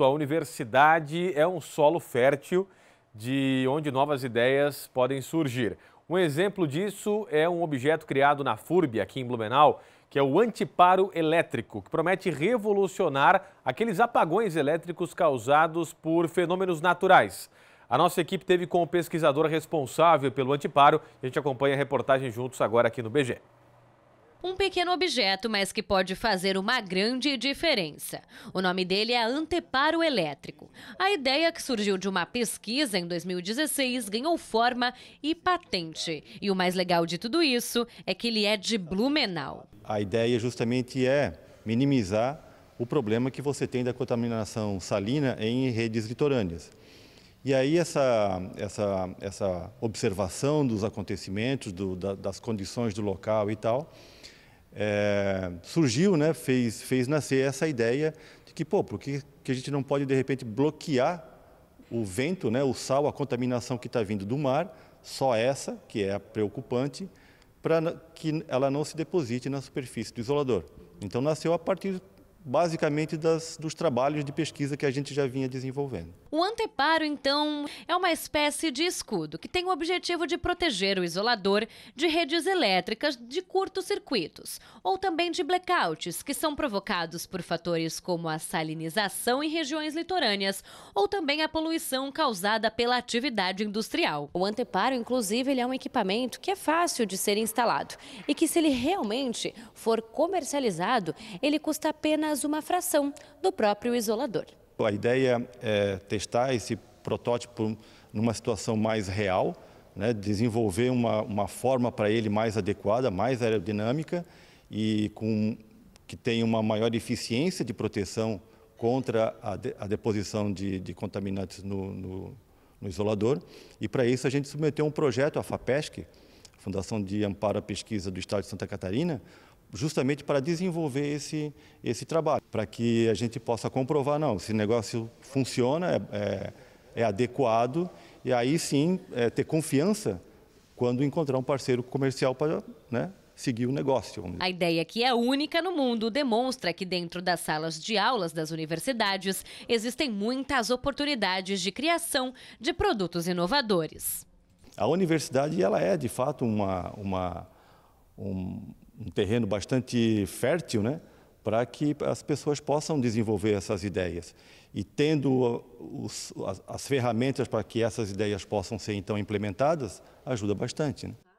A universidade é um solo fértil de onde novas ideias podem surgir. Um exemplo disso é um objeto criado na FURB, aqui em Blumenau, que é o antiparo elétrico, que promete revolucionar aqueles apagões elétricos causados por fenômenos naturais. A nossa equipe teve com o pesquisador responsável pelo antiparo. A gente acompanha a reportagem juntos agora aqui no BG. Um pequeno objeto, mas que pode fazer uma grande diferença. O nome dele é anteparo elétrico. A ideia que surgiu de uma pesquisa em 2016 ganhou forma e patente. E o mais legal de tudo isso é que ele é de Blumenau. A ideia justamente é minimizar o problema que você tem da contaminação salina em redes litorâneas. E aí essa, essa, essa observação dos acontecimentos, do, da, das condições do local e tal, é, surgiu, né, fez, fez nascer essa ideia de que, pô, por que, que a gente não pode, de repente, bloquear o vento, né, o sal, a contaminação que está vindo do mar, só essa, que é a preocupante, para que ela não se deposite na superfície do isolador. Então nasceu a partir basicamente das, dos trabalhos de pesquisa que a gente já vinha desenvolvendo. O anteparo, então, é uma espécie de escudo que tem o objetivo de proteger o isolador de redes elétricas de curtos circuitos ou também de blackouts, que são provocados por fatores como a salinização em regiões litorâneas ou também a poluição causada pela atividade industrial. O anteparo, inclusive, ele é um equipamento que é fácil de ser instalado e que, se ele realmente for comercializado, ele custa apenas apenas uma fração do próprio isolador. A ideia é testar esse protótipo numa situação mais real, né? desenvolver uma, uma forma para ele mais adequada, mais aerodinâmica e com, que tenha uma maior eficiência de proteção contra a, de, a deposição de, de contaminantes no, no, no isolador. E para isso a gente submeteu um projeto à FAPESC, Fundação de Amparo à Pesquisa do Estado de Santa Catarina, justamente para desenvolver esse, esse trabalho, para que a gente possa comprovar, não, esse negócio funciona, é, é, é adequado, e aí sim é, ter confiança quando encontrar um parceiro comercial para né, seguir o negócio. A ideia, que é única no mundo, demonstra que dentro das salas de aulas das universidades existem muitas oportunidades de criação de produtos inovadores. A universidade ela é, de fato, uma, uma, um, um terreno bastante fértil, né? para que as pessoas possam desenvolver essas ideias. E tendo ah, os, as, as, ferramentas para que essas ideias possam ser então implementadas, ajuda bastante. Né?